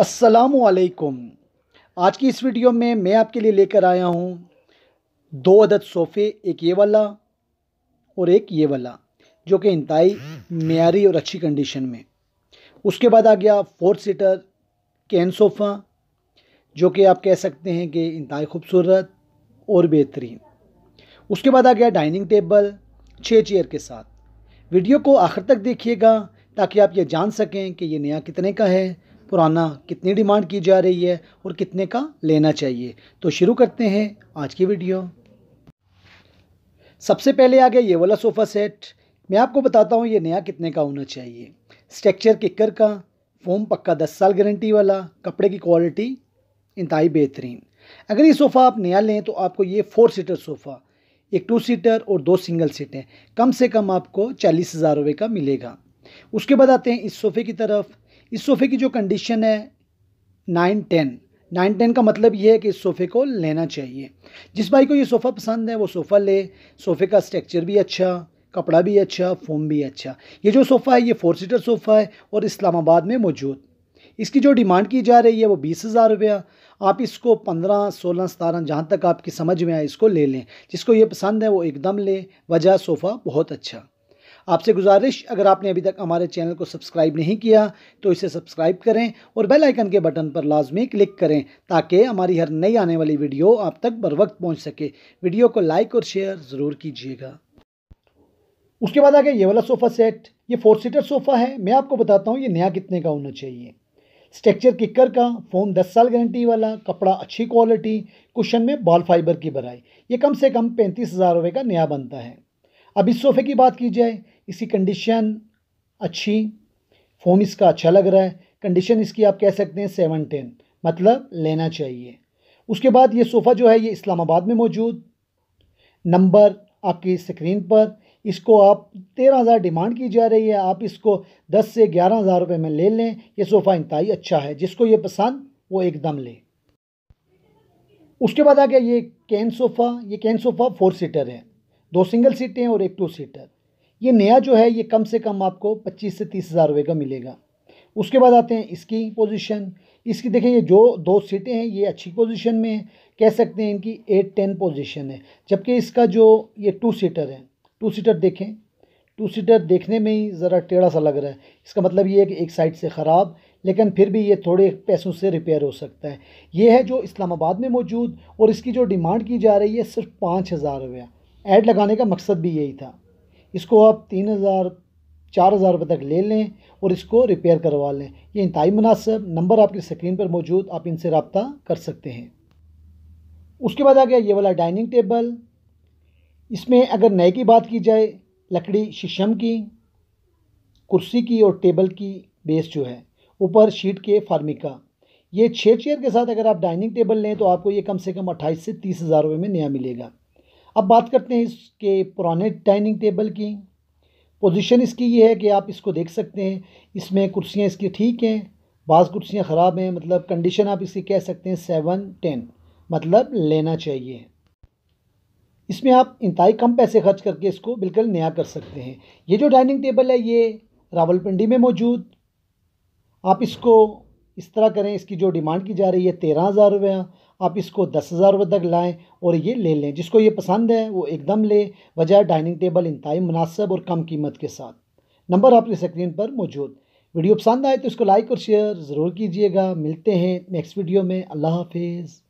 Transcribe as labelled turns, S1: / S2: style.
S1: असलकुम आज की इस वीडियो में मैं आपके लिए लेकर आया हूँ दो अदद सोफ़े एक ये वाला और एक ये वाला जो कि इंतई मीरी और अच्छी कंडीशन में उसके बाद आ गया फोर सीटर कैन सोफ़ा जो कि आप कह सकते हैं कि इंतई खूबसूरत और बेहतरीन उसके बाद आ गया डाइनिंग टेबल छः चेयर के साथ वीडियो को आखिर तक देखिएगा ताकि आप ये जान सकें कि ये नया कितने का है पुराना कितनी डिमांड की जा रही है और कितने का लेना चाहिए तो शुरू करते हैं आज की वीडियो सबसे पहले आ गया ये वाला सोफ़ा सेट मैं आपको बताता हूँ ये नया कितने का होना चाहिए स्ट्रक्चर किकर का फोम पक्का दस साल गारंटी वाला कपड़े की क्वालिटी इंतहाई बेहतरीन अगर ये सोफ़ा आप नया लें तो आपको ये फोर सीटर सोफ़ा एक टू सीटर और दो सिंगल सीटें कम से कम आपको चालीस हज़ार रुपये का मिलेगा उसके बाद आते हैं इस सोफ़े की तरफ इस सोफ़े की जो कंडीशन है नाइन टेन नाइन टेन का मतलब ये है कि इस सोफ़े को लेना चाहिए जिस भाई को ये सोफ़ा पसंद है वो सोफ़ा ले सोफ़े का स्ट्रक्चर भी अच्छा कपड़ा भी अच्छा फोम भी अच्छा ये जो सोफ़ा है ये फोर सीटर सोफ़ा है और इस्लामाबाद में मौजूद इसकी जो डिमांड की जा रही है वो बीस हज़ार रुपया आप इसको पंद्रह सोलह सतारह जहाँ तक आपकी समझ में आए इसको ले लें जिसको ये पसंद है वो एकदम ले वजह सोफ़ा बहुत अच्छा आपसे गुजारिश अगर आपने अभी तक हमारे चैनल को सब्सक्राइब नहीं किया तो इसे सब्सक्राइब करें और बेल आइकन के बटन पर लाजमी क्लिक करें ताकि हमारी हर नई आने वाली वीडियो आप तक बर वक्त पहुँच सके वीडियो को लाइक और शेयर ज़रूर कीजिएगा उसके बाद आ गया ये वाला सोफ़ा सेट ये फोर सीटर सोफ़ा है मैं आपको बताता हूँ ये नया कितने का होना चाहिए स्ट्रक्चर किकर का फोम 10 साल गारंटी वाला कपड़ा अच्छी क्वालिटी कुशन में बॉल फाइबर की बनाई ये कम से कम पैंतीस हज़ार रुपये का नया बनता है अब इस सोफ़े की बात की जाए इसकी कंडीशन अच्छी फॉर्म इसका अच्छा लग रहा है कंडीशन इसकी आप कह सकते हैं सेवन टेन मतलब लेना चाहिए उसके बाद ये सोफ़ा जो है ये इस्लामाबाद में मौजूद नंबर आपकी स्क्रीन पर इसको आप तेरह हज़ार डिमांड की जा रही है आप इसको दस से ग्यारह हज़ार रुपये में ले लें ये सोफ़ा इंतहाई अच्छा है जिसको ये पसंद वो एकदम ले उसके बाद आ गया ये कैन सोफ़ा ये कैन सोफ़ा फोर सीटर है दो सिंगल सीटें और एक टू सीटर ये नया जो है ये कम से कम आपको पच्चीस से तीस हज़ार रुपये का मिलेगा उसके बाद आते हैं इसकी पोजीशन इसकी देखें ये जो दो सीटें हैं ये अच्छी पोजीशन में है कह सकते हैं इनकी एट टेन पोजीशन है जबकि इसका जो ये टू सीटर है टू सीटर देखें टू सीटर देखने में ही ज़रा टेढ़ा सा लग रहा है इसका मतलब ये है कि एक साइड से ख़राब लेकिन फिर भी ये थोड़े पैसों से रिपेयर हो सकता है ये है जो इस्लामाबाद में मौजूद और इसकी जो डिमांड की जा रही है सिर्फ पाँच हज़ार रुपया एड लगाने का मकसद भी यही था इसको आप तीन हज़ार चार हज़ार रुपये तक ले लें और इसको रिपेयर करवा लें ये इंतई मुनासब नंबर आपकी स्क्रीन पर मौजूद आप इनसे रबता कर सकते हैं उसके बाद आ गया ये वाला डाइनिंग टेबल इसमें अगर नए की बात की जाए लकड़ी शीशम की कुर्सी की और टेबल की बेस जो है ऊपर शीट के फार्मिका ये छः चेयर के साथ अगर आप डाइनिंग टेबल लें तो आपको ये कम से कम अट्ठाईस से तीस हज़ार रुपये में नया मिलेगा अब बात करते हैं इसके पुराने डाइनिंग टेबल की पोजीशन इसकी ये है कि आप इसको देख सकते हैं इसमें कुर्सियाँ इसकी ठीक हैं बाज़ कुर्सियाँ ख़राब हैं मतलब कंडीशन आप इसकी कह सकते हैं सेवन टेन मतलब लेना चाहिए इसमें आप इंतई कम पैसे खर्च करके इसको बिल्कुल नया कर सकते हैं ये जो डाइनिंग टेबल है ये रावलपिंडी में मौजूद आप इसको इस तरह करें इसकी जो डिमांड की जा रही है तेरह हज़ार रुपया आप इसको दस हज़ार रुपये तक लाएँ और ये ले लें जिसको ये पसंद है वो एकदम ले बजाय डाइनिंग टेबल इंतई मुनासब और कम कीमत के साथ नंबर आपकी स्क्रीन पर मौजूद वीडियो पसंद आए तो इसको लाइक और शेयर ज़रूर कीजिएगा मिलते हैं नेक्स्ट वीडियो में अल्लाह हाफिज़